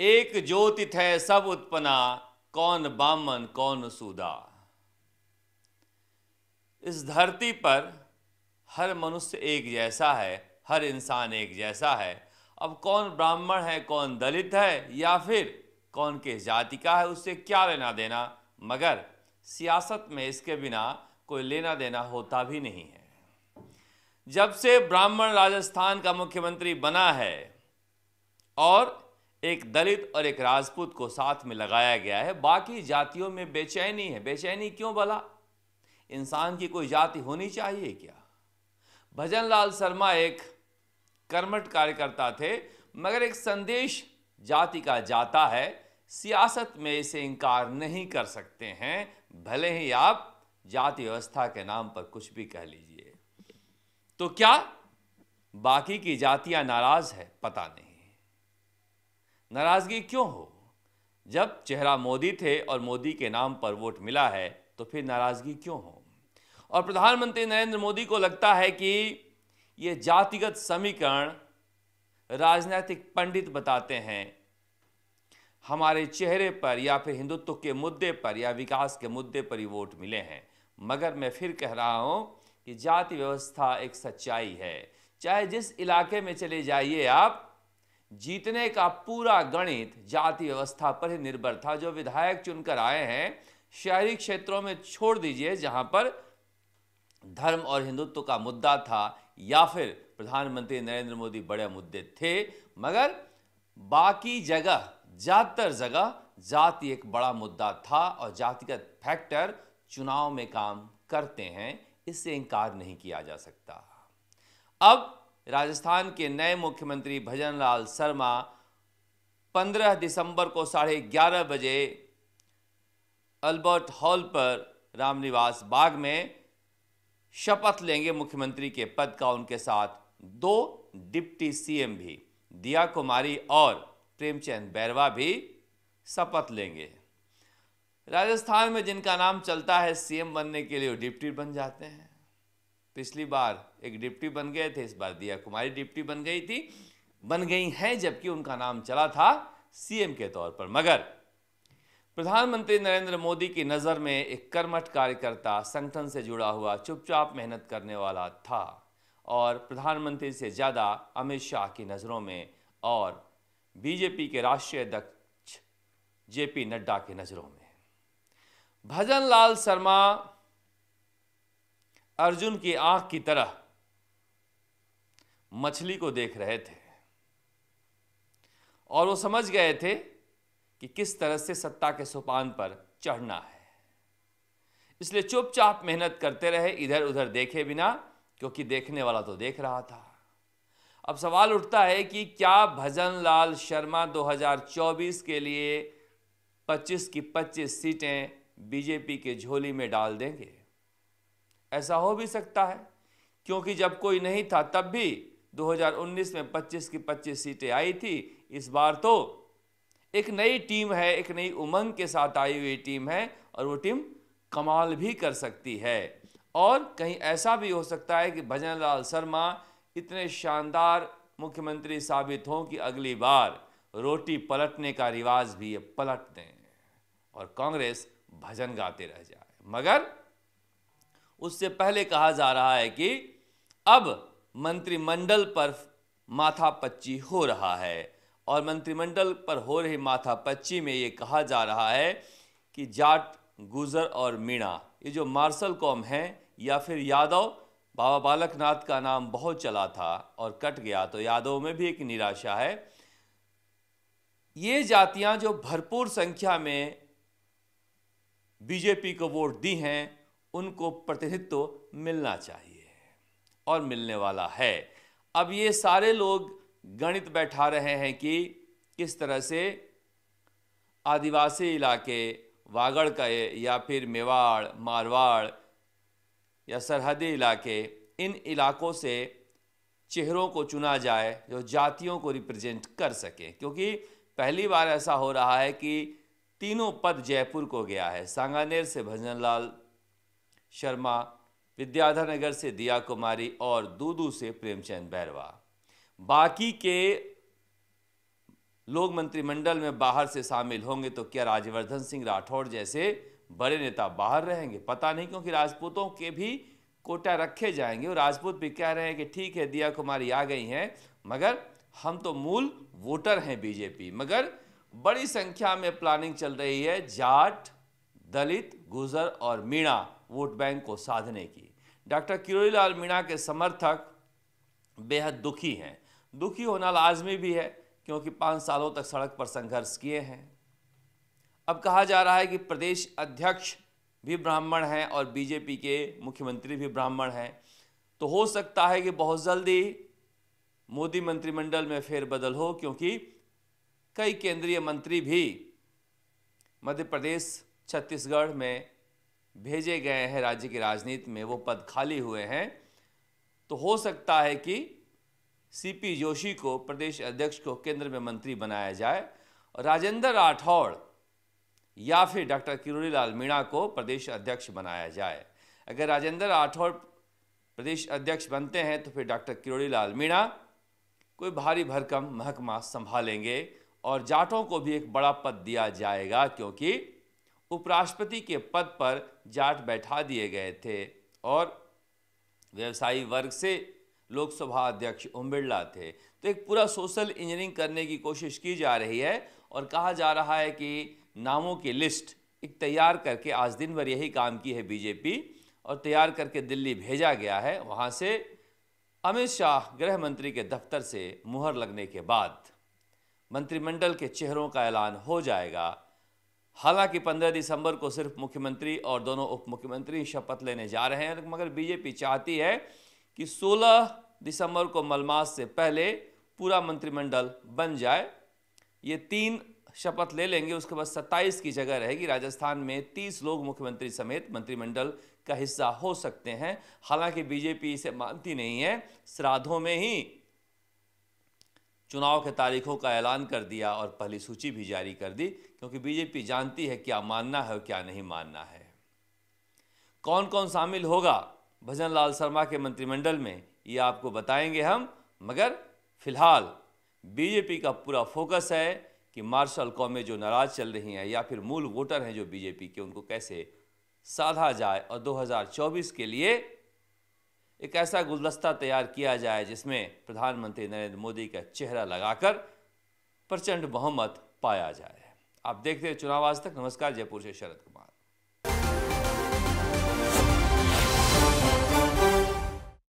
एक ज्योति थे सब उत्पना कौन बामन कौन सुदा इस धरती पर हर मनुष्य एक जैसा है हर इंसान एक जैसा है अब कौन ब्राह्मण है कौन दलित है या फिर कौन किस जाति का है उससे क्या लेना देना मगर सियासत में इसके बिना कोई लेना देना होता भी नहीं है जब से ब्राह्मण राजस्थान का मुख्यमंत्री बना है और एक दलित और एक राजपूत को साथ में लगाया गया है बाकी जातियों में बेचैनी है बेचैनी क्यों भला इंसान की कोई जाति होनी चाहिए क्या भजन लाल शर्मा एक कर्मठ कार्यकर्ता थे मगर एक संदेश जाति का जाता है सियासत में इसे इनकार नहीं कर सकते हैं भले ही आप जाति व्यवस्था के नाम पर कुछ भी कह लीजिए तो क्या बाकी की जातियां नाराज है पता नहीं नाराज़गी क्यों हो जब चेहरा मोदी थे और मोदी के नाम पर वोट मिला है तो फिर नाराज़गी क्यों हो और प्रधानमंत्री नरेंद्र मोदी को लगता है कि ये जातिगत समीकरण राजनीतिक पंडित बताते हैं हमारे चेहरे पर या फिर हिंदुत्व के मुद्दे पर या विकास के मुद्दे पर ही वोट मिले हैं मगर मैं फिर कह रहा हूँ कि जाति व्यवस्था एक सच्चाई है चाहे जिस इलाके में चले जाइए आप जीतने का पूरा गणित जाति व्यवस्था पर ही निर्भर था जो विधायक चुनकर आए हैं शहरी क्षेत्रों में छोड़ दीजिए जहां पर धर्म और हिंदुत्व का मुद्दा था या फिर प्रधानमंत्री नरेंद्र मोदी बड़े मुद्दे थे मगर बाकी जगह ज़्यादातर जगह जाति एक बड़ा मुद्दा था और जातिगत फैक्टर चुनाव में काम करते हैं इससे इनकार नहीं किया जा सकता अब राजस्थान के नए मुख्यमंत्री भजनलाल शर्मा 15 दिसंबर को साढ़े ग्यारह बजे अल्बर्ट हॉल पर रामनिवास बाग में शपथ लेंगे मुख्यमंत्री के पद का उनके साथ दो डिप्टी सीएम भी दिया कुमारी और प्रेमचंद बैरवा भी शपथ लेंगे राजस्थान में जिनका नाम चलता है सीएम बनने के लिए वो डिप्टी बन जाते हैं पिछली बार एक डिप्टी बन गए थे इस बार दिया कुमारी डिप्टी बन गई थी बन गई हैं जबकि उनका नाम चला था सीएम के तौर पर मगर प्रधानमंत्री नरेंद्र मोदी की नज़र में एक कर्मठ कार्यकर्ता संगठन से जुड़ा हुआ चुपचाप मेहनत करने वाला था और प्रधानमंत्री से ज़्यादा अमित शाह की नज़रों में और बीजेपी के राष्ट्रीय अध्यक्ष जेपी नड्डा की नज़रों में भजन लाल शर्मा अर्जुन की आंख की तरह मछली को देख रहे थे और वो समझ गए थे कि किस तरह से सत्ता के सोपान पर चढ़ना है इसलिए चुपचाप मेहनत करते रहे इधर उधर देखे बिना क्योंकि देखने वाला तो देख रहा था अब सवाल उठता है कि क्या भजन लाल शर्मा 2024 के लिए 25 की 25 सीटें बीजेपी के झोली में डाल देंगे ऐसा हो भी सकता है क्योंकि जब कोई नहीं था तब भी 2019 में 25 की 25 सीटें आई थी इस बार तो एक नई टीम है एक नई उमंग के साथ आई हुई टीम है और वो टीम कमाल भी कर सकती है और कहीं ऐसा भी हो सकता है कि भजन लाल शर्मा इतने शानदार मुख्यमंत्री साबित हों कि अगली बार रोटी पलटने का रिवाज भी पलट दें और कांग्रेस भजन गाते रह जाए मगर उससे पहले कहा जा रहा है कि अब मंत्रिमंडल पर माथापच्ची हो रहा है और मंत्रिमंडल पर हो रही माथापच्ची में ये कहा जा रहा है कि जाट गुजर और मीणा ये जो मार्शल कॉम हैं या फिर यादव बाबा बालकनाथ का नाम बहुत चला था और कट गया तो यादव में भी एक निराशा है ये जातियां जो भरपूर संख्या में बीजेपी को वोट दी हैं उनको प्रतिनिधित्व मिलना चाहिए और मिलने वाला है अब ये सारे लोग गणित बैठा रहे हैं कि किस तरह से आदिवासी इलाके वागड़ का या फिर मेवाड़ मारवाड़ या सरहदी इलाके इन इलाकों से चेहरों को चुना जाए जो जातियों को रिप्रेजेंट कर सके क्योंकि पहली बार ऐसा हो रहा है कि तीनों पद जयपुर को गया है सांगानेर से भजनलाल शर्मा विद्याधर नगर से दिया कुमारी और दूदू से प्रेमचंद बैरवा बाकी के लोग मंत्रिमंडल में बाहर से शामिल होंगे तो क्या राज्यवर्धन सिंह राठौड़ जैसे बड़े नेता बाहर रहेंगे पता नहीं क्योंकि राजपूतों के भी कोटा रखे जाएंगे और राजपूत भी कह रहे हैं कि ठीक है दिया कुमारी आ गई हैं मगर हम तो मूल वोटर हैं बीजेपी मगर बड़ी संख्या में प्लानिंग चल रही है जाट दलित गुजर और मीणा वोट बैंक को साधने की डॉक्टर किरोईलाल मीणा के समर्थक बेहद दुखी हैं दुखी होना लाजमी भी है क्योंकि पाँच सालों तक सड़क पर संघर्ष किए हैं अब कहा जा रहा है कि प्रदेश अध्यक्ष भी ब्राह्मण हैं और बीजेपी के मुख्यमंत्री भी ब्राह्मण हैं तो हो सकता है कि बहुत जल्दी मोदी मंत्रिमंडल में फेरबदल हो क्योंकि कई केंद्रीय मंत्री भी मध्य प्रदेश छत्तीसगढ़ में भेजे गए हैं राज्य की राजनीति में वो पद खाली हुए हैं तो हो सकता है कि सीपी जोशी को प्रदेश अध्यक्ष को केंद्र में मंत्री बनाया जाए और राजेंद्र राठौड़ या फिर डॉक्टर किरोड़ी लाल मीणा को प्रदेश अध्यक्ष बनाया जाए अगर राजेंद्र राठौड़ प्रदेश अध्यक्ष बनते हैं तो फिर डॉक्टर किरोड़ी लाल मीणा कोई भारी भरकम महकमा संभालेंगे और जाटों को भी एक बड़ा पद दिया जाएगा क्योंकि उपराष्ट्रपति के पद पर जाट बैठा दिए गए थे और व्यवसायी वर्ग से लोकसभा अध्यक्ष ओम बिरला थे तो एक पूरा सोशल इंजीनियरिंग करने की कोशिश की जा रही है और कहा जा रहा है कि नामों की लिस्ट एक तैयार करके आज दिन भर यही काम की है बीजेपी और तैयार करके दिल्ली भेजा गया है वहाँ से अमित शाह गृह मंत्री के दफ्तर से मुहर लगने के बाद मंत्रिमंडल के चेहरों का ऐलान हो जाएगा हालांकि 15 दिसंबर को सिर्फ मुख्यमंत्री और दोनों उप मुख्यमंत्री शपथ लेने जा रहे हैं मगर बीजेपी चाहती है कि 16 दिसंबर को मलमास से पहले पूरा मंत्रिमंडल बन जाए ये तीन शपथ ले लेंगे उसके बाद 27 की जगह रहेगी राजस्थान में 30 लोग मुख्यमंत्री समेत मंत्रिमंडल का हिस्सा हो सकते हैं हालांकि बीजेपी इसे मानती नहीं है श्राद्धों में ही चुनाव के तारीखों का ऐलान कर दिया और पहली सूची भी जारी कर दी क्योंकि बीजेपी जानती है क्या मानना है और क्या नहीं मानना है कौन कौन शामिल होगा भजन लाल शर्मा के मंत्रिमंडल में ये आपको बताएंगे हम मगर फिलहाल बीजेपी का पूरा फोकस है कि मार्शल कौमें जो नाराज चल रही हैं या फिर मूल वोटर हैं जो बीजेपी के उनको कैसे साधा जाए और 2024 के लिए एक ऐसा गुलदस्ता तैयार किया जाए जिसमें प्रधानमंत्री नरेंद्र मोदी का चेहरा लगाकर प्रचंड बहुमत पाया जाए आप देखते हैं चुनाव आज तक नमस्कार जयपुर से शरद कुमार